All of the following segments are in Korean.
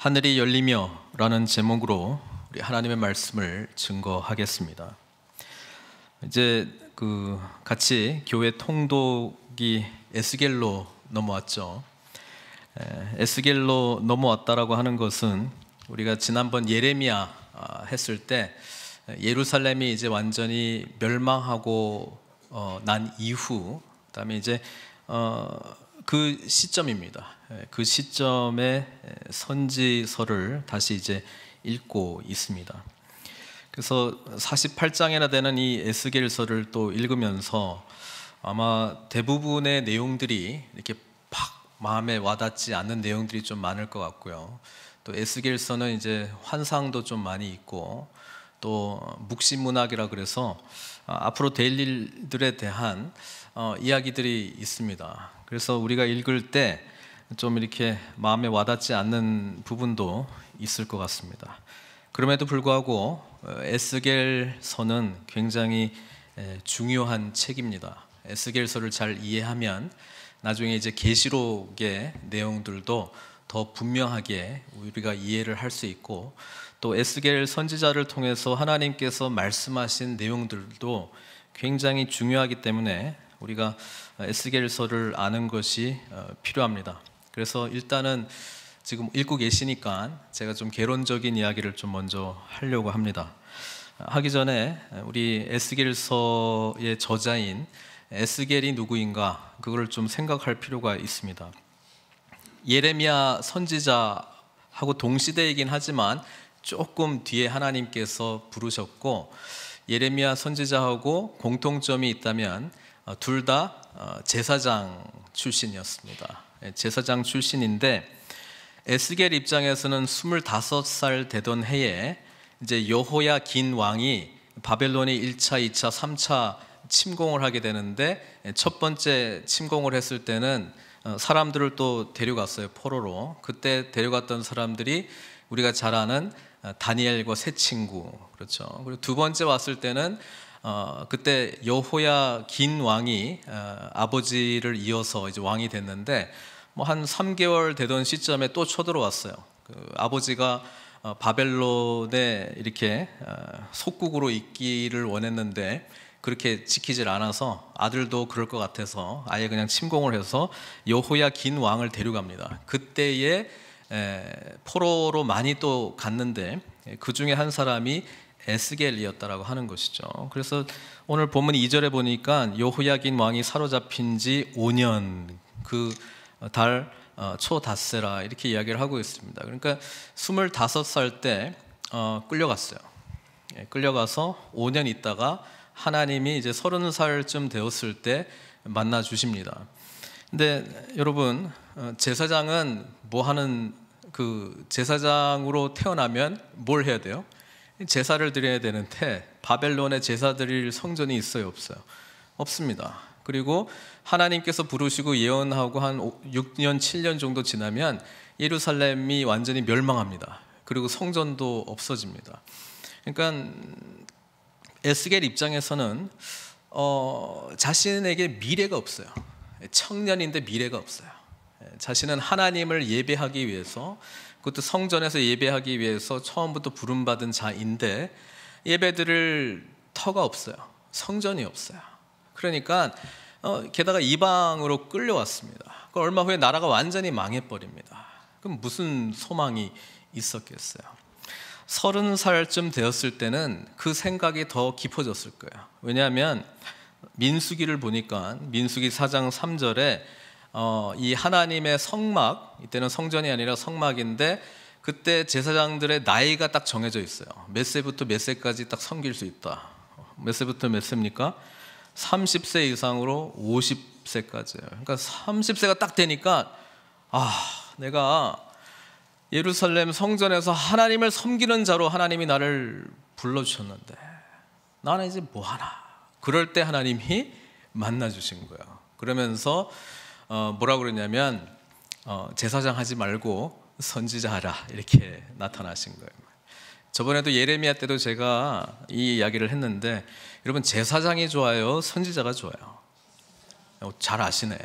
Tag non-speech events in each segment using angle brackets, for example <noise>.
하늘이 열리며라는 제목으로 우리 하나님의 말씀을 증거하겠습니다. 이제 그 같이 교회 통독이 에스겔로 넘어왔죠. 에스겔로 넘어왔다라고 하는 것은 우리가 지난번 예레미야 아, 했을 때 예루살렘이 이제 완전히 멸망하고 어, 난 이후 그다음에 이제 어, 그 시점입니다. 예, 그 시점에 예, 선지서를 다시 이제 읽고 있습니다. 그래서 48장이나 되는 이 에스겔서를 또 읽으면서 아마 대부분의 내용들이 이렇게 팍 마음에 와닿지 않는 내용들이 좀 많을 것 같고요. 또 에스겔서는 이제 환상도 좀 많이 있고 또 묵시문학이라 그래서 아, 앞으로 될 일들에 대한 어, 이야기들이 있습니다. 그래서 우리가 읽을 때 좀 이렇게 마음에 와닿지 않는 부분도 있을 것 같습니다. 그럼에도 불구하고 어, 에스겔서는 굉장히 중요한 책입니다. 에스겔서를 잘 이해하면 나중에 이제 계시록의 내용들도 더 분명하게 우리가 이해를 할 수 있고 또 에스겔 선지자를 통해서 하나님께서 말씀하신 내용들도 굉장히 중요하기 때문에 우리가 에스겔서를 아는 것이 어, 필요합니다. 그래서 일단은 지금 읽고 계시니까 제가 좀 개론적인 이야기를 좀 먼저 하려고 합니다. 하기 전에 우리 에스겔서의 저자인 에스겔이 누구인가 그거좀 생각할 필요가 있습니다. 예레미야 선지자하고 동시대이긴 하지만 조금 뒤에 하나님께서 부르셨고 예레미야 선지자하고 공통점이 있다면 어, 둘다 어, 제사장 출신이었습니다. 예, 제사장 출신인데 에스겔 입장에서는 25살 되던 해에 이제 여호야 긴 왕이 바벨론이 1차, 2차, 3차 침공을 하게 되는데 예, 첫 번째 침공을 했을 때는 어, 사람들을 또 데려갔어요 포로로 그때 데려갔던 사람들이 우리가 잘 아는 다니엘과 세 친구 그렇죠 그리고 두 번째 왔을 때는 어, 그때 여호야 긴 왕이 어, 아버지를 이어서 이제 왕이 됐는데 뭐한 3개월 되던 시점에 또 쳐들어왔어요. 그 아버지가 어, 바벨론에 이렇게 어, 속국으로 있기를 원했는데 그렇게 지키질 않아서 아들도 그럴 것 같아서 아예 그냥 침공을 해서 여호야 긴 왕을 데려갑니다. 그때에 에, 포로로 많이 또 갔는데 그 중에 한 사람이 에스겔이었다라고 하는 것이죠. 그래서 오늘 본문 2절에 보니까 여호야긴 왕이 사로잡힌 지 5년 그 달 초다세라 어, 어, 이렇게 이야기를 하고 있습니다. 그러니까 25살 때 어, 끌려갔어요. 예, 끌려가서 5년 있다가 하나님이 이제 30살쯤 되었을 때 만나 주십니다. 근데 여러분 제사장은 뭐 하는 그 제사장으로 태어나면 뭘 해야 돼요? 제사를 드려야 되는데 바벨론에 제사 드릴 성전이 있어요, 없어요? 없습니다. 그리고 하나님께서 부르시고 예언하고 한 6년, 7년 정도 지나면 예루살렘이 완전히 멸망합니다. 그리고 성전도 없어집니다. 그러니까 에스겔 입장에서는 어, 자신에게 미래가 없어요. 청년인데 미래가 없어요. 예, 자신은 하나님을 예배하기 위해서 그것도 성전에서 예배하기 위해서 처음부터 부름받은 자인데 예배들을 터가 없어요. 성전이 없어요. 그러니까 어, 게다가 이방으로 끌려왔습니다. 그 얼마 후에 나라가 완전히 망해버립니다. 그럼 무슨 소망이 있었겠어요? 서른 살쯤 되었을 때는 그 생각이 더 깊어졌을 거예요. 왜냐하면 민수기를 보니까 민수기 4장 3절에 어, 이 하나님의 성막 이때는 성전이 아니라 성막인데 그때 제사장들의 나이가 딱 정해져 있어요. 몇 세부터 몇 세까지 딱 섬길 수 있다. 몇 세부터 몇 세입니까? 30세 이상으로 50세까지예요. 그러니까 30세가 딱 되니까 아, 내가 예루살렘 성전에서 하나님을 섬기는 자로 하나님이 나를 불러 주셨는데 나는 이제 뭐 하나. 그럴 때 하나님이 만나 주신 거예요. 그러면서 어, 뭐라고 그러냐면 어, 제사장 하지 말고 선지자 하라 이렇게 나타나신 거예요. 저번에도 예레미야 때도 제가 이 이야기를 했는데 여러분 제사장이 좋아요, 선지자가 좋아요. 어, 잘 아시네.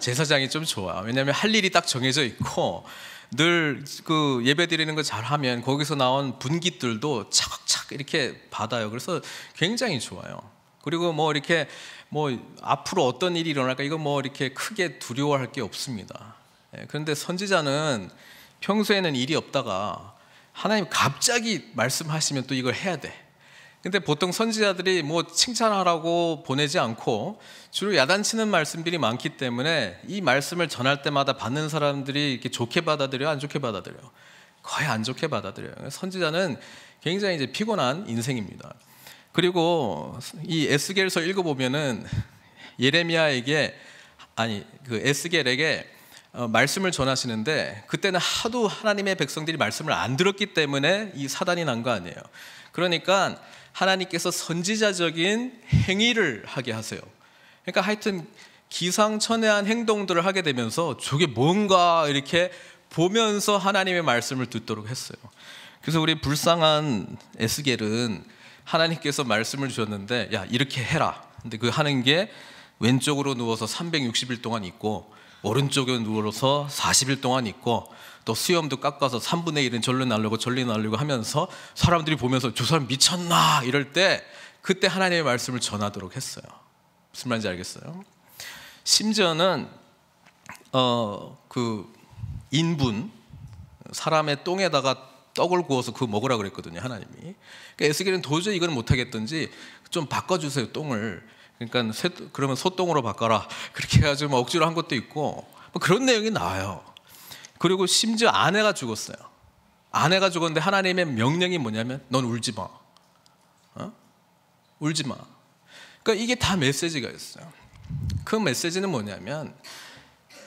제사장이 좀 좋아. 왜냐하면 할 일이 딱 정해져 있고 늘 그 예배 드리는 거 잘하면 거기서 나온 분깃들도 차곡 이렇게 받아요. 그래서 굉장히 좋아요. 그리고 뭐 이렇게 뭐 앞으로 어떤 일이 일어날까 이거 뭐 이렇게 크게 두려워할 게 없습니다. 예, 그런데 선지자는 평소에는 일이 없다가 하나님 갑자기 말씀하시면 또 이걸 해야 돼. 근데 보통 선지자들이 뭐 칭찬하라고 보내지 않고 주로 야단치는 말씀들이 많기 때문에 이 말씀을 전할 때마다 받는 사람들이 이렇게 좋게 받아들여 안 좋게 받아들여 거의 안 좋게 받아들여요. 선지자는 굉장히 이제 피곤한 인생입니다. 그리고 이 에스겔서 읽어보면은 예레미야에게 아니 그 에스겔에게 어, 말씀을 전하시는데 그때는 하도 하나님의 백성들이 말씀을 안 들었기 때문에 이 사단이 난 거 아니에요. 그러니까 하나님께서 선지자적인 행위를 하게 하세요. 그러니까 하여튼 기상천외한 행동들을 하게 되면서 저게 뭔가 이렇게 보면서 하나님의 말씀을 듣도록 했어요. 그래서 우리 불쌍한 에스겔은 하나님께서 말씀을 주셨는데 야 이렇게 해라. 근데 그 하는 게 왼쪽으로 누워서 360일 동안 있고 오른쪽에 누워서 40일 동안 있고 또 수염도 깎아서 3분의 1은 절로 날르고 절로 날르고 하면서 사람들이 보면서 저 사람 미쳤나 이럴 때 그때 하나님의 말씀을 전하도록 했어요. 무슨 말인지 알겠어요? 심지어는 어그 인분 사람의 똥에다가 떡을 구워서 그거 먹으라 그랬거든요 하나님이 그러니까 에스겔은 도저히 이걸 못하겠던지 좀 바꿔주세요 똥을 그러니까 새, 그러면 소똥으로 바꿔라 <laughs> 그렇게 해가지고 막 억지로 한 것도 있고 뭐 그런 내용이 나와요 그리고 심지어 아내가 죽었어요 아내가 죽었는데 하나님의 명령이 뭐냐면 넌 울지 마 어? 울지 마 그러니까 이게 다 메시지가 있어요 그 메시지는 뭐냐면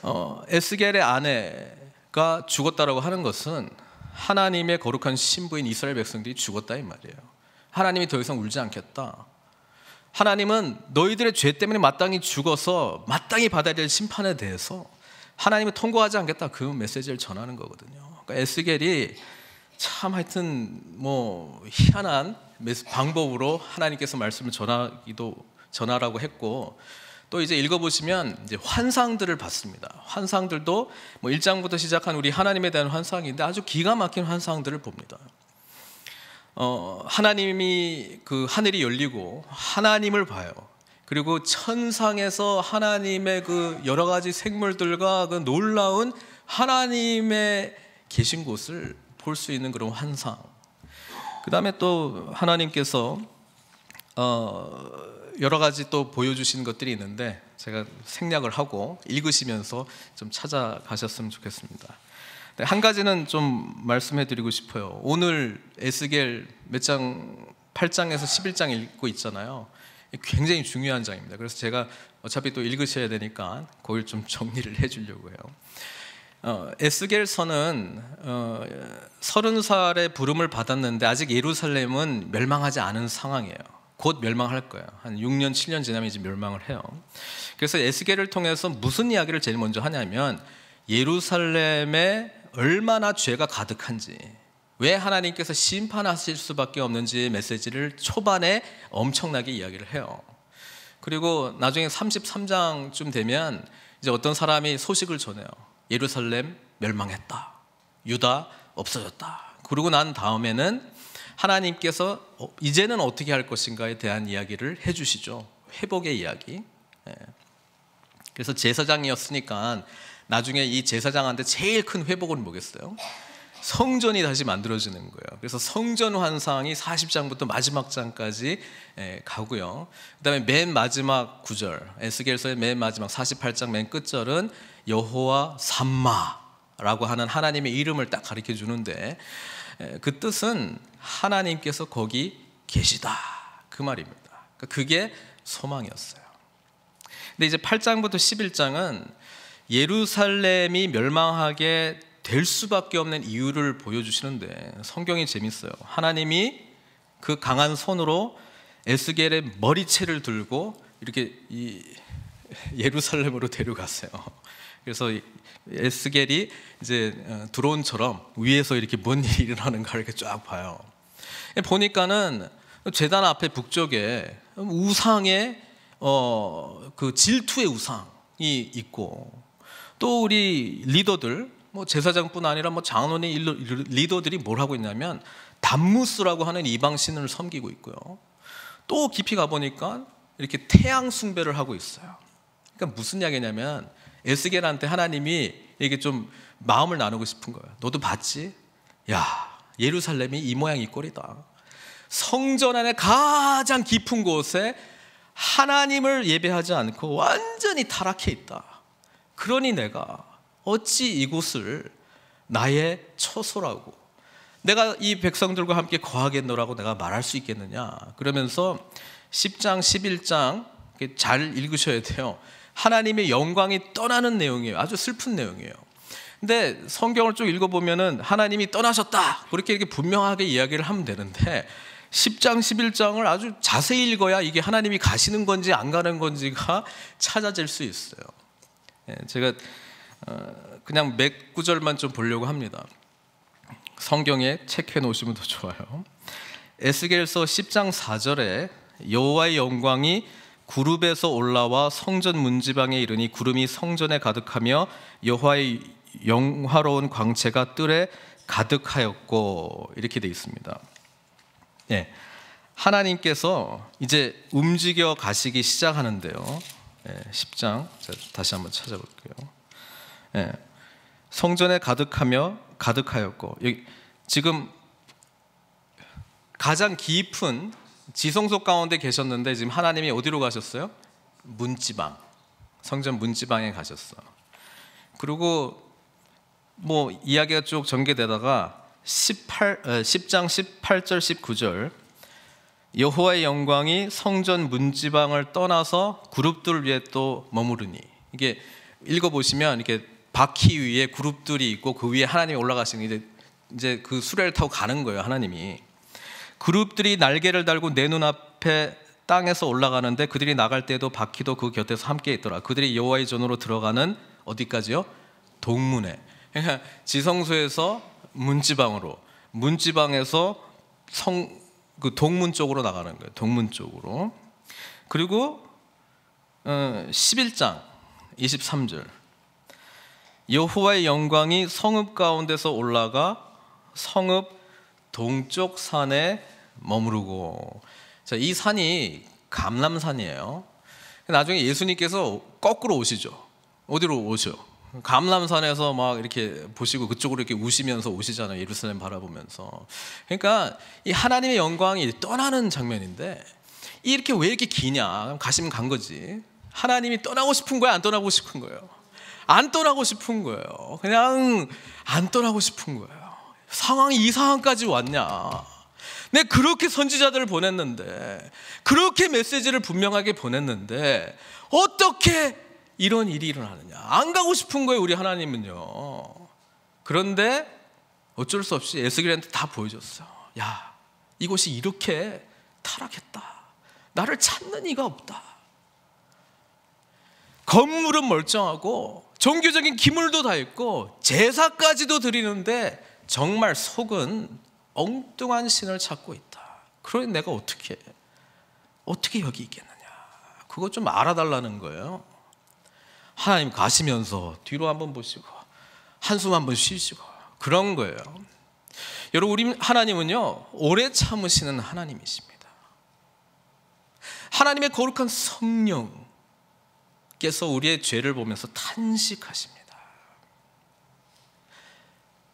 어, 에스겔의 아내가 죽었다라고 하는 것은 하나님의 거룩한 신부인 이스라엘 백성들이 죽었다 이 말이에요. 하나님이 더 이상 울지 않겠다. 하나님은 너희들의 죄 때문에 마땅히 죽어서 마땅히 받아야 될 심판에 대해서 하나님이 통과하지 않겠다 그 메시지를 전하는 거거든요. 그러니까 에스겔이 참 하여튼 뭐 희한한 방법으로 하나님께서 말씀을 전하기도 전하라고 했고 또 이제 읽어보시면 이제 환상들을 봤습니다. 환상들도 뭐 1장부터 시작한 우리 하나님에 대한 환상인데 아주 기가 막힌 환상들을 봅니다. 어, 하나님이 그 하늘이 열리고 하나님을 봐요. 그리고 천상에서 하나님의 그 여러 가지 생물들과 그 놀라운 하나님의 계신 곳을 볼 수 있는 그런 환상. 그 다음에 또 하나님께서 어, 여러 가지 또 보여주신 것들이 있는데 제가 생략을 하고 읽으시면서 좀 찾아가셨으면 좋겠습니다. 네, 한 가지는 좀 말씀해드리고 싶어요. 오늘 에스겔 몇 장, 8장에서 11장 읽고 있잖아요. 굉장히 중요한 장입니다. 그래서 제가 어차피 또 읽으셔야 되니까 거기좀 정리를 해주려고 해요. 어, 에스겔서는 어, 30살의 부름을 받았는데 아직 예루살렘은 멸망하지 않은 상황이에요. 곧 멸망할 거예요. 한 6년, 7년 지나면 이제 멸망을 해요. 그래서 에스겔을 통해서 무슨 이야기를 제일 먼저 하냐면 예루살렘에 얼마나 죄가 가득한지 왜 하나님께서 심판하실 수밖에 없는지 메시지를 초반에 엄청나게 이야기를 해요. 그리고 나중에 33장쯤 되면 이제 어떤 사람이 소식을 전해요. 예루살렘 멸망했다. 유다 없어졌다. 그리고난 다음에는 하나님께서 어, 이제는 어떻게 할 것인가에 대한 이야기를 해주시죠. 회복의 이야기. 예. 그래서 제사장이었으니까 나중에 이 제사장한테 제일 큰 회복은 뭐겠어요? 성전이 다시 만들어지는 거예요. 그래서 성전 환상이 40장부터 마지막 장까지 예, 가고요. 그다음에 맨 마지막 구절, 에스겔서의 맨 마지막 48장 맨 끝절은 여호와 삼마라고 하는 하나님의 이름을 딱 가리켜 주는데 그 뜻은 하나님께서 거기 계시다. 그 말입니다. 그러니까 그게 소망이었어요. 근데 이제 8장부터 11장은 예루살렘이 멸망하게 될 수밖에 없는 이유를 보여주시는데 성경이 재밌어요. 하나님이 그 강한 손으로 에스겔의 머리채를 들고 이렇게 <laughs> 예루살렘으로 데려갔어요. 그래서 에스겔이 이제 어, 드론처럼 위에서 이렇게 뭔 일이 일어나는 가 이렇게 쫙 봐요. 보니까는 재단 앞에 북쪽에 우상의 어, 그 질투의 우상이 있고 또 우리 리더들 뭐 제사장뿐 아니라 뭐 장로님 리더들이 뭘 하고 있냐면 담무스라고 하는 이방 신을 섬기고 있고요. 또 깊이 가 보니까 이렇게 태양 숭배를 하고 있어요. 그러니까 무슨 이야기냐면 에스겔한테 하나님이 이게 좀 마음을 나누고 싶은 거예요. 너도 봤지? 야, 예루살렘이 이 모양 이 꼴이다. 성전 안에 가장 깊은 곳에 하나님을 예배하지 않고 완전히 타락해 있다. 그러니 내가 어찌 이곳을 나의 처소라고 내가 이 백성들과 함께 거하겠노라고 내가 말할 수 있겠느냐. 그러면서 10장, 11장 잘 읽으셔야 돼요. 하나님의 영광이 떠나는 내용이에요. 아주 슬픈 내용이에요. 근데 성경을 쭉 읽어보면은 하나님이 떠나셨다. 그렇게 이렇게 분명하게 이야기를 하면 되는데 10장, 11장을 아주 자세히 읽어야 이게 하나님이 가시는 건지 안 가는 건지가 찾아질 수 있어요. 예, 제가 어, 그냥 몇 구절만 좀 보려고 합니다. 성경에 체크해 놓으시면 더 좋아요. 에스겔서 10장 4절에 여호와의 영광이 구름에서 올라와 성전 문지방에 이르니 구름이 성전에 가득하며 여호와의 영화로운 광채가 뜰에 가득하였고 이렇게 돼 있습니다. 예. 하나님께서 이제 움직여 가시기 시작하는데요. 예, 10장 다시 한번 찾아볼게요. 예. 성전에 가득하며 가득하였고 지금 가장 깊은 지성소 가운데 계셨는데 지금 하나님이 어디로 가셨어요? 문지방. 성전 문지방에 가셨어. 그리고 뭐 이야기가 쭉 전개되다가 18, 장 18절 19절 여호와의 영광이 성전 문지방을 떠나서 그룹들 위에 또 머무르니 이게 읽어보시면 이렇게 바퀴 위에 그룹들이 있고 그 위에 하나님이 올라가시는 이제 이제 그 수레를 타고 가는 거예요 하나님이 그룹들이 날개를 달고 내 눈앞에 땅에서 올라가는데 그들이 나갈 때도 바퀴도 그 곁에서 함께 있더라. 그들이 여호와의 전으로 들어가는 어디까지요? 동문회. 그러니까 지성소에서 문지방으로, 문지방에서 성 그 동문 쪽으로 나가는 거예요. 동문 쪽으로. 그리고 11장 어, 23절. 여호와의 영광이 성읍 가운데서 올라가 성읍 동쪽 산에 머무르고 자, 이 산이 감람산이에요. 나중에 예수님께서 거꾸로 오시죠. 어디로 오죠? 감람산에서 막 이렇게 보시고 그쪽으로 이렇게 우시면서 오시잖아요. 예루살렘 바라보면서. 그러니까 이 하나님의 영광이 떠나는 장면인데 이렇게 왜 이렇게 기냐? 가시면 간 거지. 하나님이 떠나고 싶은 거야, 안 떠나고 싶은 거예요? 안 떠나고 싶은 거예요. 그냥 안 떠나고 싶은 거예요. 상황이 이상한까지 왔냐? 내 네, 그렇게 선지자들을 보냈는데, 그렇게 메시지를 분명하게 보냈는데, 어떻게 이런 일이 일어나느냐? 안 가고 싶은 거예요, 우리 하나님은요. 그런데 어쩔 수 없이 에스겔한테 다 보여줬어요. 야, 이곳이 이렇게 타락했다. 나를 찾는 이가 없다. 건물은 멀쩡하고 종교적인 기물도 다 있고 제사까지도 드리는데 정말 속은 엉뚱한 신을 찾고 있다. 그러니 내가 어떻게 어떻게 여기 있겠느냐. 그것 좀 알아달라는 거예요. 하나님 가시면서 뒤로 한번 보시고 한숨 한번 쉬시고 그런 거예요. 여러분 우리 하나님은요 오래 참으시는 하나님이십니다. 하나님의 거룩한 성령께서 우리의 죄를 보면서 탄식하십니다.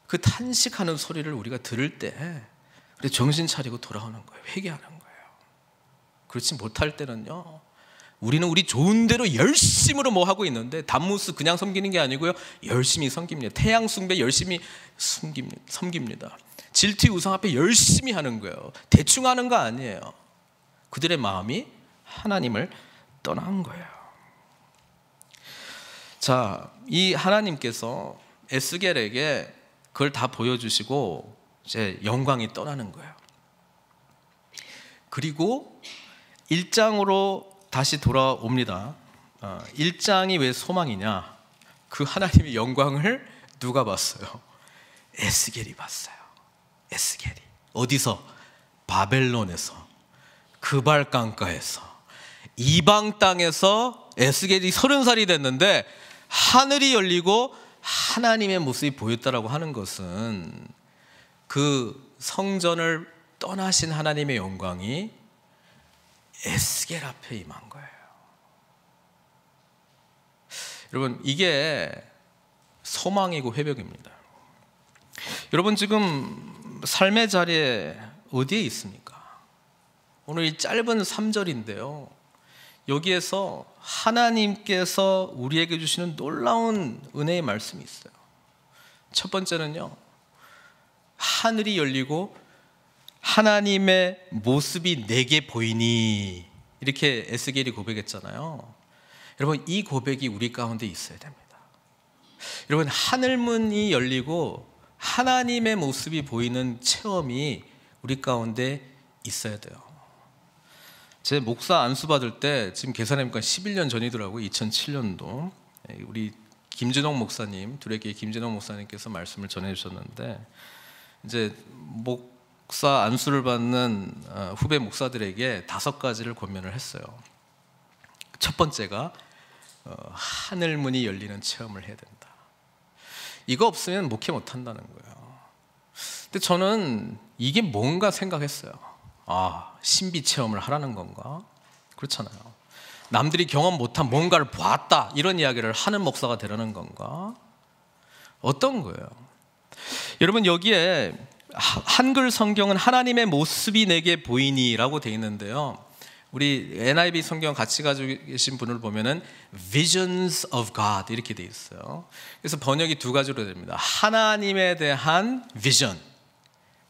그 탄식하는 소리를 우리가 들을 때 정신 차리고 돌아오는 거예요. 회개하는 거예요. 그렇지 못할 때는요. 우리는 우리 좋은 대로 열심으로 뭐 하고 있는데 단무스 그냥 섬기는 게 아니고요. 열심히 섬깁니다. 태양 숭배 열심히 숨깁니다. 섬깁니다. 질티 우상 앞에 열심히 하는 거예요. 대충 하는 거 아니에요. 그들의 마음이 하나님을 떠난 거예요. 자, 이 하나님께서 에스겔에게 그걸 다 보여주시고 이제 영광이 떠나는 거예요. 그리고 1장으로 다시 돌아옵니다. 1장이 어, 왜 소망이냐? 그 하나님의 영광을 누가 봤어요? 에스겔이 봤어요. 에스겔이. 어디서? 바벨론에서. 그발강가에서. 이방 땅에서 에스겔이 서른 살이 됐는데 하늘이 열리고 하나님의 모습이 보였다라고 하는 것은 그 성전을 떠나신 하나님의 영광이 에스겔 앞에 임한 거예요. 여러분, 이게 소망이고 회복입니다. 여러분, 지금 삶의 자리에 어디에 있습니까? 오늘 이 짧은 3절인데요. 여기에서 하나님께서 우리에게 주시는 놀라운 은혜의 말씀이 있어요. 첫 번째는요. 하늘이 열리고 하나님의 모습이 내게 보이니 이렇게 에스겔이 고백했잖아요. 여러분 이 고백이 우리 가운데 있어야 됩니다. 여러분 하늘문이 열리고 하나님의 모습이 보이는 체험이 우리 가운데 있어야 돼요. 제 목사 안수 받을 때 지금 계산해보니까 11년 전이더라고요. 2007년도 예, 우리 김진홍 목사님 두레기 김진홍 목사님께서 말씀을 전해주셨는데 이제 목사 안수를 받는 어, 후배 목사들에게 다섯 가지를 권면을 했어요. 첫 번째가 어, 하늘 문이 열리는 체험을 해야 된다. 이거 없으면 목회 못 한다는 거예요. 근데 저는 이게 뭔가 생각했어요. 아, 신비 체험을 하라는 건가? 그렇잖아요. 남들이 경험 못한 뭔가를 보다 이런 이야기를 하는 목사가 되라는 건가? 어떤 거예요? 여러분 여기에 한글 성경은 하나님의 모습이 내게 보이니라고 돼 있는데요. 우리 NIV 성경 같이 가지고 계신 분을 보면은 visions of God 이렇게 돼 있어요. 그래서 번역이 두 가지로 됩니다. 하나님에 대한 vision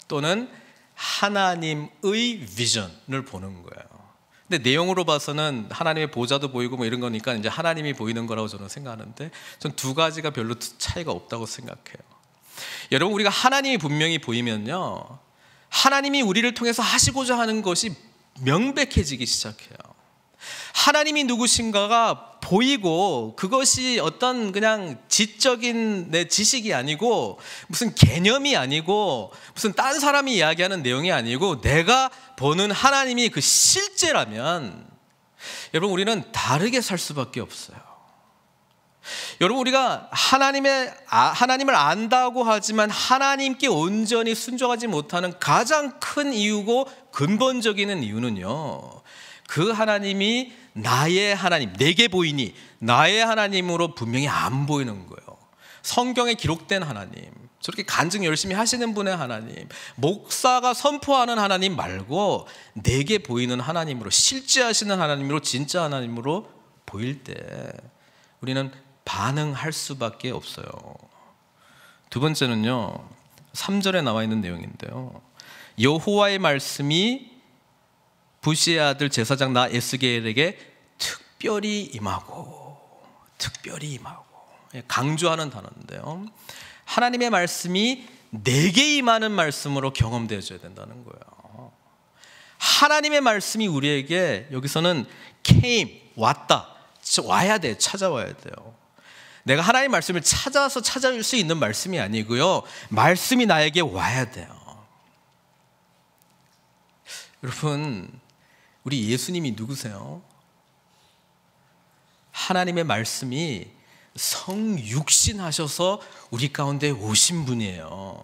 또는 하나님의 비전을 보는 거예요. 근데 내용으로 봐서는 하나님의 보좌도 보이고 뭐 이런 거니까 이제 하나님이 보이는 거라고 저는 생각하는데 전 두 가지가 별로 차이가 없다고 생각해요. 여러분 우리가 하나님이 분명히 보이면요. 하나님이 우리를 통해서 하시고자 하는 것이 명백해지기 시작해요. 하나님이 누구신가가 보이고 그것이 어떤 그냥 지적인 내 지식이 아니고 무슨 개념이 아니고 무슨 딴 사람이 이야기하는 내용이 아니고 내가 보는 하나님이 그 실제라면 여러분 우리는 다르게 살 수밖에 없어요. 여러분 우리가 하나님의 아, 하나님을 안다고 하지만 하나님께 온전히 순종하지 못하는 가장 큰 이유고 근본적인 이유는요. 그 하나님이 나의 하나님, 내게 보이니 나의 하나님으로 분명히 안 보이는 거예요. 성경에 기록된 하나님, 저렇게 간증 열심히 하시는 분의 하나님, 목사가 선포하는 하나님 말고 내게 보이는 하나님으로, 실제하시는 하나님으로, 진짜 하나님으로 보일 때 우리는 반응할 수밖에 없어요. 두 번째는요, 3절에 나와 있는 내용인데요. 여호와의 말씀이 부시의 아들 제사장 나 에스겔에게 특별히 임하고 특별히 임하고 예, 강조하는 단어인데요. 하나님의 말씀이 내게 임하는 말씀으로 경험되어져야 된다는 거예요. 하나님의 말씀이 우리에게 여기서는 came 왔다 와야 돼 찾아와야 돼요. 내가 하나님 말씀을 찾아서 찾아올 수 있는 말씀이 아니고요. 말씀이 나에게 와야 돼요. 여러분 우리 예수님이 누구세요? 하나님의 말씀이 성육신하셔서 우리 가운데 오신 분이에요.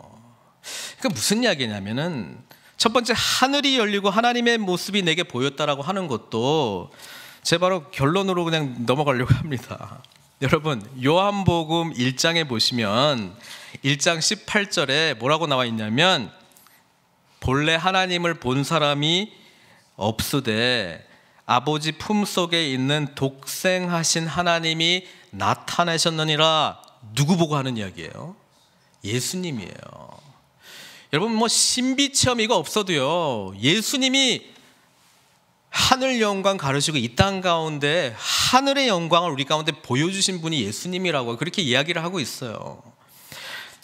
그러니까 무슨 이야기냐면은 첫 번째 하늘이 열리고 하나님의 모습이 내게 보였다라고 하는 것도 제 바로 결론으로 그냥 넘어가려고 합니다. 여러분 요한복음 1장에 보시면 1장 18절에 뭐라고 나와 있냐면 본래 하나님을 본 사람이 없으되 아버지 품속에 있는 독생하신 하나님이 나타내셨느니라 누구 보고 하는 이야기예요? 예수님이에요. 여러분 뭐 신비 체험 이거 없어도요. 예수님이 하늘 영광 가르시고 이 땅 가운데 하늘의 영광을 우리 가운데 보여주신 분이 예수님이라고 그렇게 이야기를 하고 있어요.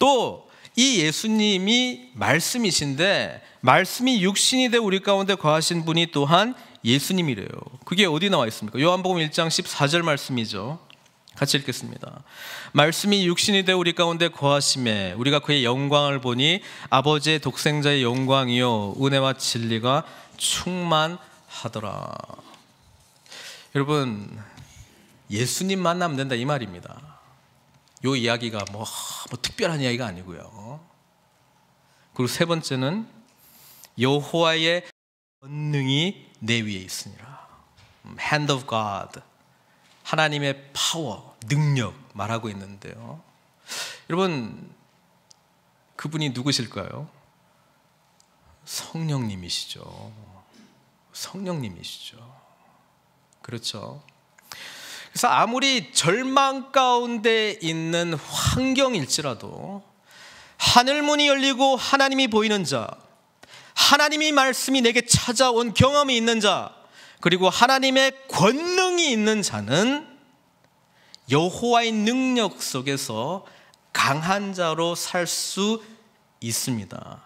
또이 예수님이 말씀이신데 말씀이 육신이 돼 우리 가운데 거하신 분이 또한 예수님이래요. 그게 어디 나와 있습니까? 요한복음 1장 14절 말씀이죠. 같이 읽겠습니다. 말씀이 육신이 되 우리 가운데 거하심에 우리가 그의 영광을 보니 아버지의 독생자의 영광이요 은혜와 진리가 충만하더라. 여러분 예수님 만나면 된다 이 말입니다. 요 이야기가 뭐, 뭐 특별한 이야기가 아니고요. 그리고 세 번째는 여호와의 권능이 내 위에 있으니라. 음, hand of God. 하나님의 파워, 능력 말하고 있는데요. 여러분, 그분이 누구실까요? 성령님이시죠. 성령님이시죠. 그렇죠. 그래서 아무리 절망 가운데 있는 환경일지라도 하늘문이 열리고 하나님이 보이는 자, 하나님이 말씀이 내게 찾아온 경험이 있는 자, 그리고 하나님의 권능이 있는 자는 여호와의 능력 속에서 강한 자로 살 수 있습니다.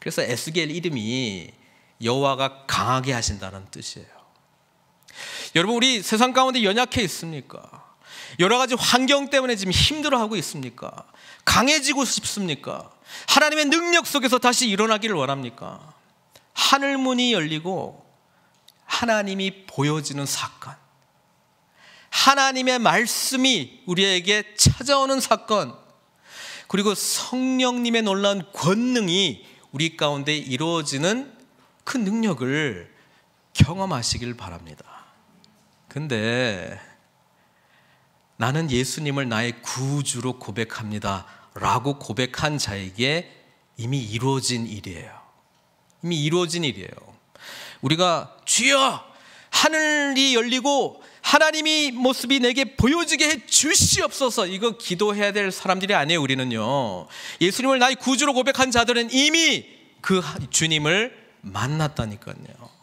그래서 에스겔 이름이 여호와가 강하게 하신다는 뜻이에요. 여러분 우리 세상 가운데 연약해 있습니까? 여러 가지 환경 때문에 지금 힘들어하고 있습니까? 강해지고 싶습니까? 하나님의 능력 속에서 다시 일어나기를 원합니까? 하늘 문이 열리고 하나님이 보여지는 사건. 하나님의 말씀이 우리에게 찾아오는 사건. 그리고 성령님의 놀라운 권능이 우리 가운데 이루어지는 그 능력을 경험하시길 바랍니다. 근데 나는 예수님을 나의 구주로 고백합니다. 라고 고백한 자에게 이미 이루어진 일이에요. 이미 이루어진 일이에요. 우리가 주여! 하늘이 열리고 하나님이 모습이 내게 보여지게 해 주시옵소서. 이거 기도해야 될 사람들이 아니에요, 우리는요. 예수님을 나의 구주로 고백한 자들은 이미 그 주님을 만났다니까요.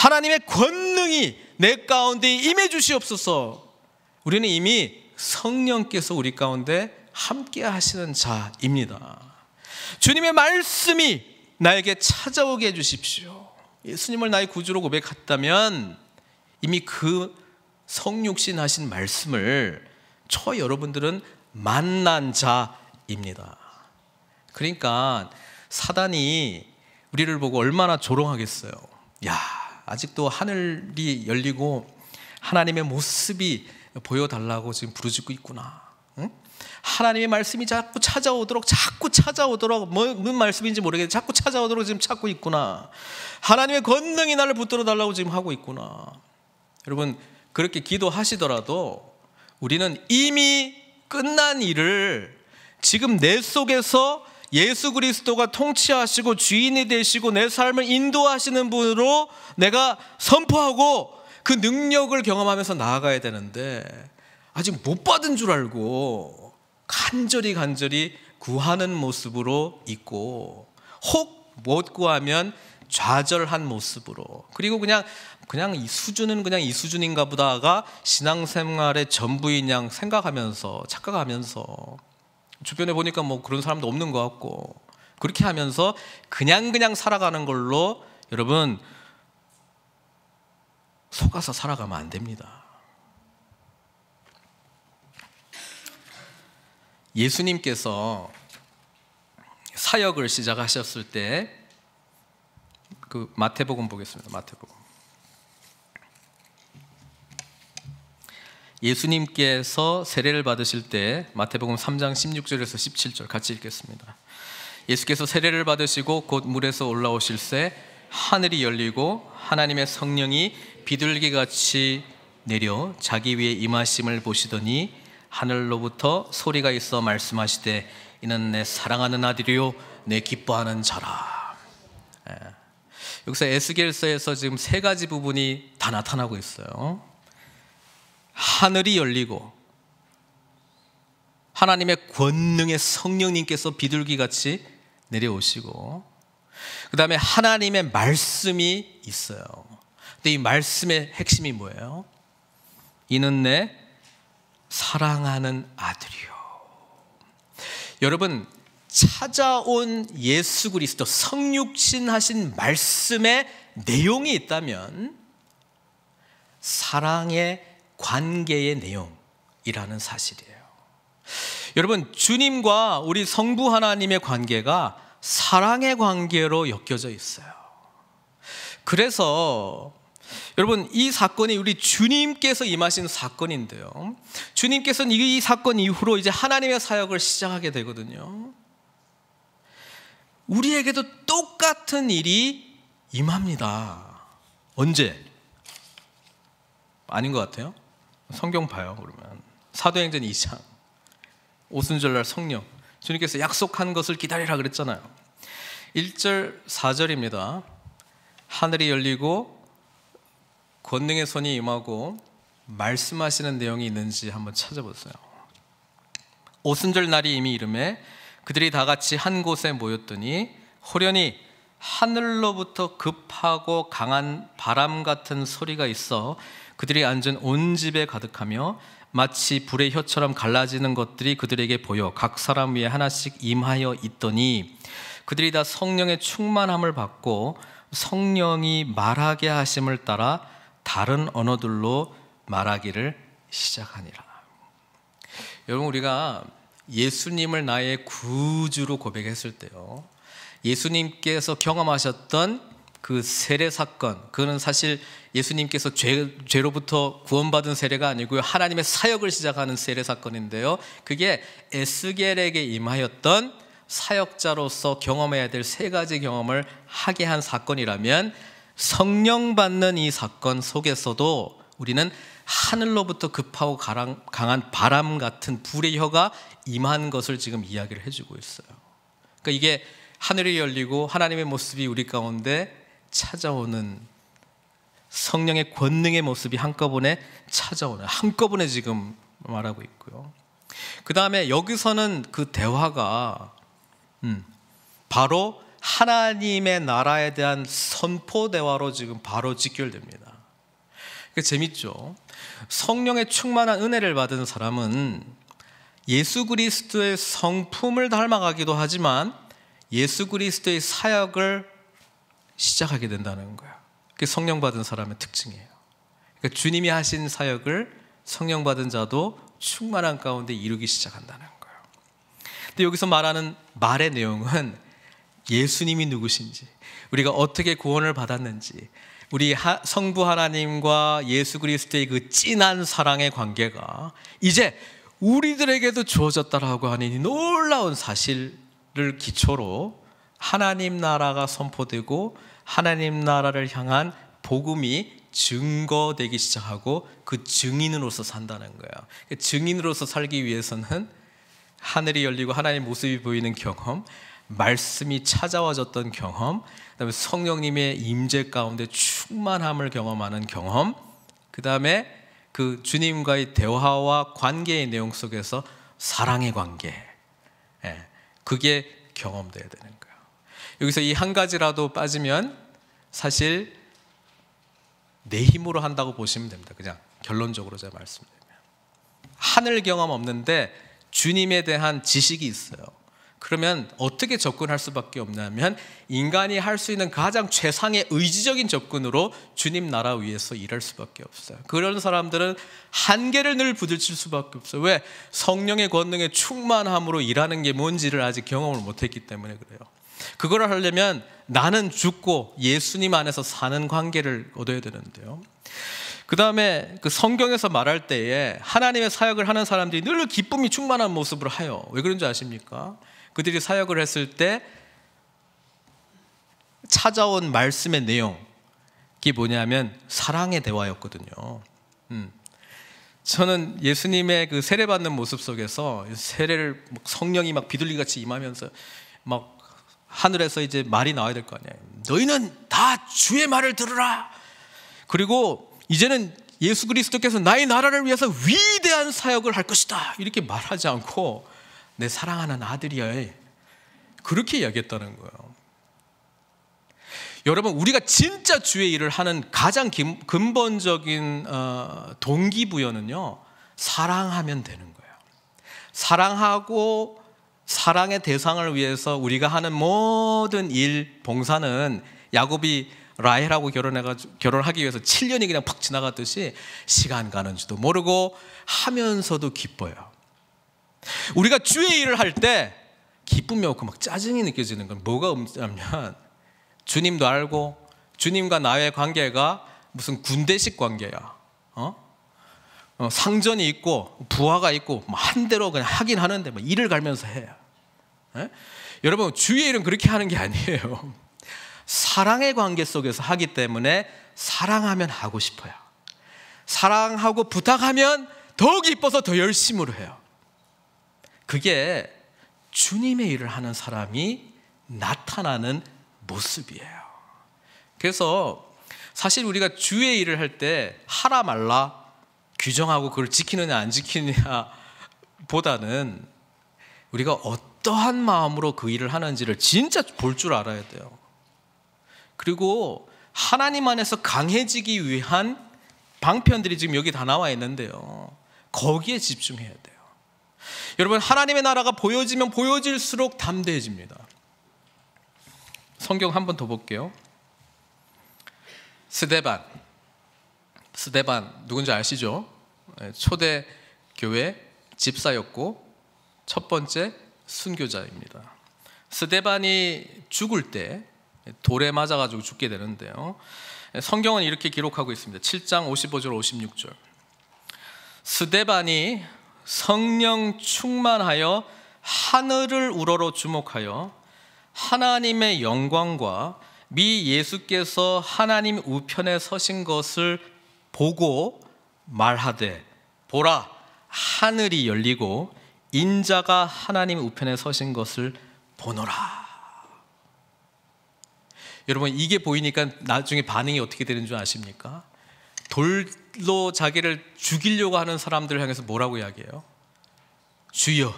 하나님의 권능이 내 가운데 임해 주시옵소서. 우리는 이미 성령께서 우리 가운데 함께 하시는 자입니다. 주님의 말씀이 나에게 찾아오게 해 주십시오. 예수님을 나의 구주로 고백했다면 이미 그 성육신 하신 말씀을 저 여러분들은 만난 자입니다. 그러니까 사단이 우리를 보고 얼마나 조롱하겠어요. 야, 아직도 하늘이 열리고 하나님의 모습이 보여달라고 지금 부르짖고 있구나. 하나님의 말씀이 자꾸 찾아오도록 자꾸 찾아오도록 뭐, 말씀인지 모르겠는데 자꾸 찾아오도록 지금 찾고 있구나. 하나님의 권능이 나를 붙들어 달라고 지금 하고 있구나. 여러분 그렇게 기도하시더라도 우리는 이미 끝난 일을 지금 내 속에서 예수 그리스도가 통치하시고 주인이 되시고 내 삶을 인도하시는 분으로 내가 선포하고 그 능력을 경험하면서 나아가야 되는데 아직 못 받은 줄 알고 간절히 간절히 구하는 모습으로 있고 혹 못 구하면 좌절한 모습으로 그리고 그냥 그냥 이 수준은 그냥 이 수준인가 보다가 신앙생활의 전부인 양 생각하면서 착각하면서 주변에 보니까 뭐 그런 사람도 없는 것 같고 그렇게 하면서 그냥 그냥 살아가는 걸로 여러분 속아서 살아가면 안 됩니다. 예수님께서 사역을 시작하셨을 때 그 마태복음 보겠습니다. 마태복음 예수님께서 세례를 받으실 때 마태복음 3장 16절에서 17절 같이 읽겠습니다. 예수께서 세례를 받으시고 곧 물에서 올라오실 새 하늘이 열리고 하나님의 성령이 비둘기 같이 내려 자기 위에 임하심을 보시더니 하늘로부터 소리가 있어 말씀하시되 이는 내 사랑하는 아들이요 내 기뻐하는 자라. 예. 여기서 에스겔서에서 지금 세 가지 부분이 다 나타나고 있어요. 하늘이 열리고 하나님의 권능의 성령님께서 비둘기같이 내려오시고 그 다음에 하나님의 말씀이 있어요. 근데 이 말씀의 핵심이 뭐예요? 이는 내 사랑하는 아들이요. 여러분 찾아온 예수 그리스도 성육신하신 말씀의 내용이 있다면 사랑의 관계의 내용이라는 사실이에요. 여러분, 주님과 우리 성부 하나님의 관계가 사랑의 관계로 엮여져 있어요. 그래서 여러분, 이 사건이 우리 주님께서 임하신 사건인데요. 주님께서는 이 사건 이후로 이제 하나님의 사역을 시작하게 되거든요. 우리에게도 똑같은 일이 임합니다. 언제? 아닌 것 같아요. 성경 봐요. 그러면 사도행전 2장 오순절날 성령 주님께서 약속한 것을 기다리라 그랬잖아요. 1절 4절입니다. 하늘이 열리고 권능의 손이 임하고 말씀하시는 내용이 있는지 한번 찾아보세요. 오순절 날이 이미 이름에 그들이 다 같이 한 곳에 모였더니 호련히 하늘로부터 급하고 강한 바람 같은 소리가 있어 그들이 앉은 온 집에 가득하며 마치 불의 혀처럼 갈라지는 것들이 그들에게 보여 각 사람 위에 하나씩 임하여 있더니 그들이 다 성령의 충만함을 받고 성령이 말하게 하심을 따라 다른 언어들로 말하기를 시작하니라. 여러분 우리가 예수님을 나의 구주로 고백했을 때요. 예수님께서 경험하셨던 그 세례 사건, 그는 사실 예수님께서 죄, 죄로부터 구원받은 세례가 아니고요. 하나님의 사역을 시작하는 세례 사건인데요. 그게 에스겔에게 임하였던 사역자로서 경험해야 될 세 가지 경험을 하게 한 사건이라면 성령 받는 이 사건 속에서도 우리는 하늘로부터 급하고 강한 바람 같은 불의 혀가 임한 것을 지금 이야기를 해주고 있어요. 그러니까 이게 하늘이 열리고 하나님의 모습이 우리 가운데 찾아오는 성령의 권능의 모습이 한꺼번에 찾아오는 한꺼번에 지금 말하고 있고요. 그 다음에 여기서는 그 대화가 음, 바로 하나님의 나라에 대한 선포 대화로 지금 바로 직결됩니다. 그 재밌죠. 성령의 충만한 은혜를 받은 사람은 예수 그리스도의 성품을 닮아가기도 하지만 예수 그리스도의 사역을 시작하게 된다는 거야. 그게 성령 받은 사람의 특징이에요. 그러니까 주님이 하신 사역을 성령 받은 자도 충만한 가운데 이루기 시작한다는 거예요. 근데 여기서 말하는 말의 내용은 예수님이 누구신지, 우리가 어떻게 구원을 받았는지, 우리 성부 하나님과 예수 그리스도의 그 진한 사랑의 관계가 이제 우리들에게도 주어졌다라고 하는 놀라운 사실을 기초로 하나님 나라가 선포되고 하나님 나라를 향한 복음이 증거되기 시작하고 그 증인으로서 산다는 거예요. 그 증인으로서 살기 위해서는 하늘이 열리고 하나님 모습이 보이는 경험, 말씀이 찾아와졌던 경험, 그다음에 성령님의 임재 가운데 충만함을 경험하는 경험, 그다음에 그 주님과의 대화와 관계의 내용 속에서 사랑의 관계, 예, 그게 경험돼야 되는. 여기서 이 한 가지라도 빠지면 사실 내 힘으로 한다고 보시면 됩니다. 그냥 결론적으로 제가 말씀드리면 하늘 경험 없는데 주님에 대한 지식이 있어요. 그러면 어떻게 접근할 수밖에 없냐면 인간이 할 수 있는 가장 최상의 의지적인 접근으로 주님 나라 위에서 일할 수밖에 없어요. 그런 사람들은 한계를 늘 부딪힐 수밖에 없어요. 왜? 성령의 권능의 충만함으로 일하는 게 뭔지를 아직 경험을 못했기 때문에 그래요. 그걸 하려면 나는 죽고 예수님 안에서 사는 관계를 얻어야 되는데요. 그 다음에 그 성경에서 말할 때에 하나님의 사역을 하는 사람들이 늘 기쁨이 충만한 모습을 하여. 왜 그런지 아십니까? 그들이 사역을 했을 때 찾아온 말씀의 내용이 뭐냐면 사랑의 대화였거든요. 음. 저는 예수님의 그 세례받는 모습 속에서 세례를 성령이 막 비둘기같이 임하면서 막 하늘에서 이제 말이 나와야 될 거 아니에요. 너희는 다 주의 말을 들으라. 그리고 이제는 예수 그리스도께서 나의 나라를 위해서 위대한 사역을 할 것이다. 이렇게 말하지 않고 내 사랑하는 아들이여. 그렇게 이야기했다는 거예요. 여러분, 우리가 진짜 주의 일을 하는 가장 근본적인 어, 동기부여는요, 사랑하면 되는 거예요. 사랑하고 사랑의 대상을 위해서 우리가 하는 모든 일, 봉사는 야곱이 라헬하고 결혼하기 위해서 7년이 그냥 팍 지나갔듯이 시간 가는 줄도 모르고 하면서도 기뻐요. 우리가 주의 일을 할 때 기쁨이 없고 막 짜증이 느껴지는 건 뭐가 없냐면 주님도 알고 주님과 나의 관계가 무슨 군대식 관계야. 어? 어 상전이 있고 부하가 있고 뭐한 대로 그냥 하긴 하는데 뭐 일을 갈면서 해요. 예? 여러분 주의 일은 그렇게 하는 게 아니에요. 사랑의 관계 속에서 하기 때문에 사랑하면 하고 싶어요. 사랑하고 부탁하면 더욱 뻐서더 열심으로 해요. 그게 주님의 일을 하는 사람이 나타나는 모습이에요. 그래서 사실 우리가 주의 일을 할 때 하라 말라 규정하고 그걸 지키느냐 안 지키느냐 보다는 우리가 어떤 어떠한 마음으로 그 일을 하는지를 진짜 볼 줄 알아야 돼요. 그리고 하나님 안에서 강해지기 위한 방편들이 지금 여기 다 나와 있는데요. 거기에 집중해야 돼요. 여러분, 하나님의 나라가 보여지면 보여질수록 담대해집니다. 성경 한번더 볼게요. 스데반. 스데반, 누군지 아시죠? 네, 초대 교회 집사였고, 첫 번째 순교자입니다. 스데반이 죽을 때 돌에 맞아 가지고 죽게 되는데요. 성경은 이렇게 기록하고 있습니다. 7장 55절 56절. 스데반이 성령 충만하여 하늘을 우러러 주목하여 하나님의 영광과 미 예수께서 하나님 우편에 서신 것을 보고 말하되 보라 하늘이 열리고 인자가 하나님 우편에 서신 것을 보노라. 여러분 이게 보이니까 나중에 반응이 어떻게 되는 줄 아십니까? 돌로 자기를 죽이려고 하는 사람들을 향해서 뭐라고 이야기해요? 주여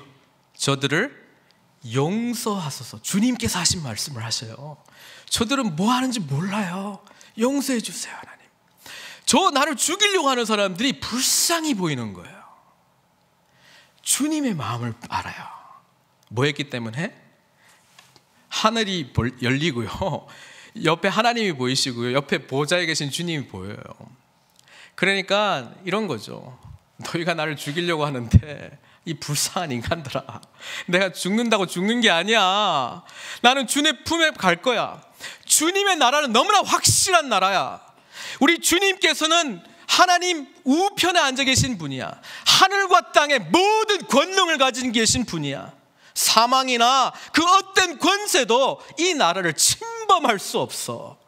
저들을 용서하소서 주님께서 하신 말씀을 하셔요 저들은 뭐 하는지 몰라요 용서해 주세요 하나님 저 나를 죽이려고 하는 사람들이 불쌍히 보이는 거예요 주님의 마음을 알아요. 뭐 했기 때문에? 하늘이 열리고요. <laughs> 옆에 하나님이 보이시고요. 옆에 보좌에 계신 주님이 보여요. 그러니까 이런 거죠. 너희가 나를 죽이려고 하는데 이 불쌍한 인간들아. 내가 죽는다고 죽는 게 아니야. 나는 주님 품에 갈 거야. 주님의 나라는 너무나 확실한 나라야. 우리 주님께서는 하나님 우편에 앉아 계신 분이야. 하늘과 땅의 모든 권능을 가진 계신 분이야. 사망이나 그 어떤 권세도 이 나라를 침범할 수 없어.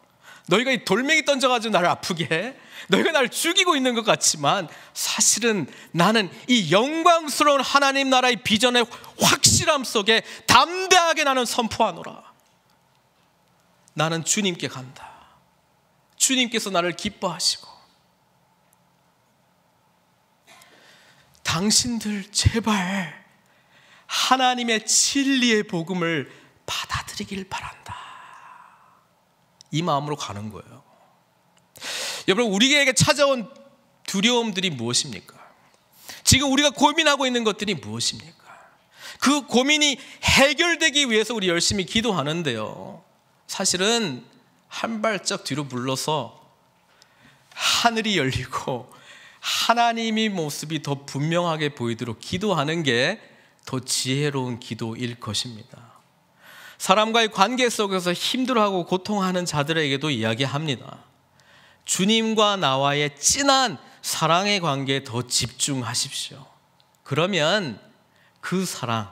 너희가 이 돌멩이 던져가지고 나를 아프게 해. 너희가 나를 죽이고 있는 것 같지만 사실은 나는 이 영광스러운 하나님 나라의 비전의 확실함 속에 담대하게 나는 선포하노라. 나는 주님께 간다. 주님께서 나를 기뻐하시고 당신들 제발 하나님의 진리의 복음을 받아들이길 바란다. 이 마음으로 가는 거예요. 여러분, 우리에게 찾아온 두려움들이 무엇입니까? 지금 우리가 고민하고 있는 것들이 무엇입니까? 그 고민이 해결되기 위해서 우리 열심히 기도하는데요. 사실은 한 발짝 뒤로 물러서 하늘이 열리고 하나님이 모습이 더 분명하게 보이도록 기도하는 게 더 지혜로운 기도일 것입니다. 사람과의 관계 속에서 힘들어하고 고통하는 자들에게도 이야기합니다. 주님과 나와의 진한 사랑의 관계에 더 집중하십시오. 그러면 그 사랑,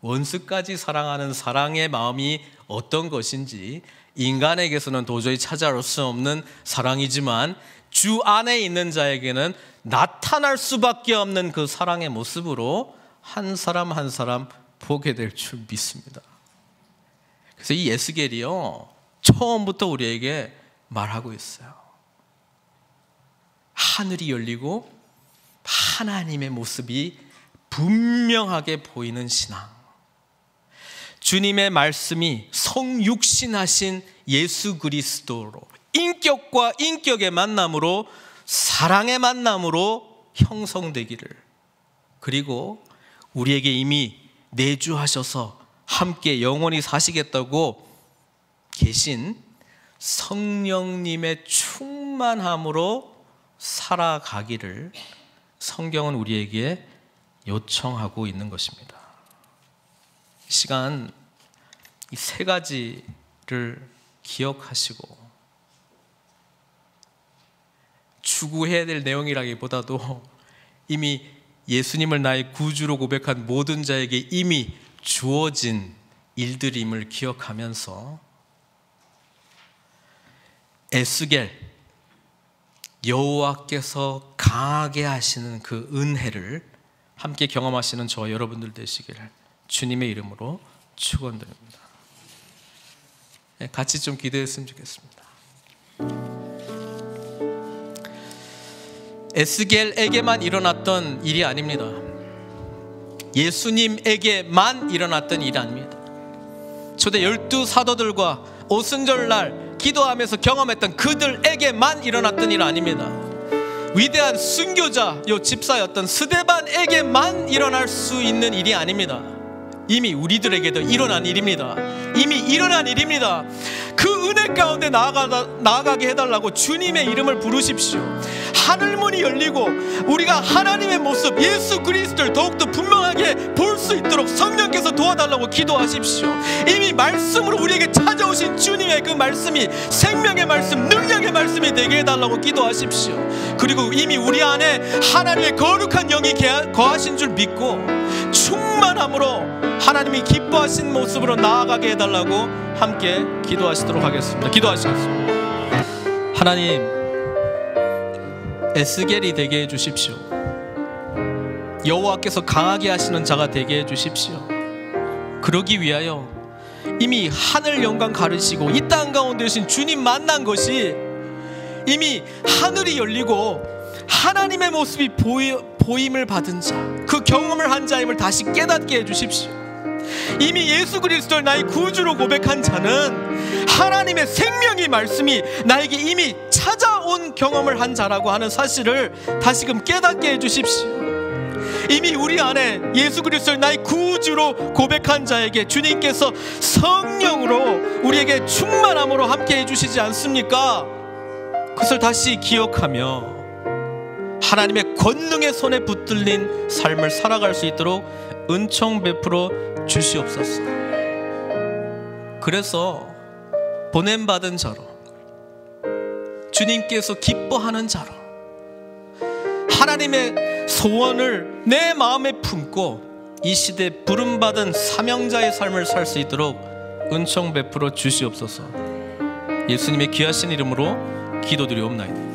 원수까지 사랑하는 사랑의 마음이 어떤 것인지 인간에게서는 도저히 찾아올 수 없는 사랑이지만 주 안에 있는 자에게는 나타날 수밖에 없는 그 사랑의 모습으로 한 사람 한 사람 보게 될 줄 믿습니다. 그래서 이 예스겔이요 처음부터 우리에게 말하고 있어요. 하늘이 열리고 하나님의 모습이 분명하게 보이는 신앙. 주님의 말씀이 성육신하신 예수 그리스도로 인격과 인격의 만남으로 사랑의 만남으로 형성되기를 그리고 우리에게 이미 내주하셔서 함께 영원히 사시겠다고 계신 성령님의 충만함으로 살아가기를 성경은 우리에게 요청하고 있는 것입니다. 시간 이 세 가지를 기억하시고 추구해야 될 내용이라기보다도 <laughs> 이미 예수님을 나의 구주로 고백한 모든 자에게 이미 주어진 일들임을 기억하면서 에스겔 여호와께서 강하게 하시는 그 은혜를 함께 경험하시는 저 여러분들 되시기를 주님의 이름으로 축원드립니다. 네, 같이 좀 기도했으면 좋겠습니다. 에스겔에게만 일어났던 일이 아닙니다. 예수님에게만 일어났던 일이 아닙니다. 초대 열두 사도들과 오순절날 기도하면서 경험했던 그들에게만 일어났던 일 아닙니다. 위대한 순교자, 요 집사였던 스데반에게만 일어날 수 있는 일이 아닙니다. 이미 우리들에게도 일어난 일입니다. 이미 일어난 일입니다. 그 은혜 가운데 나아가, 나아가게 해달라고 주님의 이름을 부르십시오. 하늘문이 열리고 우리가 하나님의 모습 예수 그리스도를 더욱더 분명하게 볼 수 있도록 성령께서 도와달라고 기도하십시오. 이미 말씀으로 우리에게 찾아오신 주님의 그 말씀이 생명의 말씀, 능력의 말씀이 되게 해달라고 기도하십시오. 그리고 이미 우리 안에 하나님의 거룩한 영이 거하신 줄 믿고 충만함으로 하나님이 기뻐하신 모습으로 나아가게 해달라고 함께 기도하시도록 하겠습니다. 기도하시겠습니다. 하나님 에스겔이 되게 해 주십시오. 여호와께서 강하게 하시는 자가 되게 해 주십시오. 그러기 위하여 이미 하늘 영광 가르시고 이 땅 가운데 오신 주님 만난 것이 이미 하늘이 열리고 하나님의 모습이 보이, 보임을 받은 자, 그 경험을 한 자임을 다시 깨닫게 해 주십시오. 이미 예수 그리스도를 나의 구주로 고백한 자는 하나님의 생명의 말씀이 나에게 이미 찾아온 경험을 한 자라고 하는 사실을 다시금 깨닫게 해주십시오. 이미 우리 안에 예수 그리스도를 나의 구주로 고백한 자에게 주님께서 성령으로 우리에게 충만함으로 함께 해주시지 않습니까? 그것을 다시 기억하며 하나님의 권능의 손에 붙들린 삶을 살아갈 수 있도록 은총 베풀어 주시옵소서. 그래서 보냄받은 자로 주님께서 기뻐하는 자로 하나님의 소원을 내 마음에 품고 이 시대 부름받은 사명자의 삶을 살 수 있도록 은총 베풀어 주시옵소서 예수님의 귀하신 이름으로 기도드리옵나이다.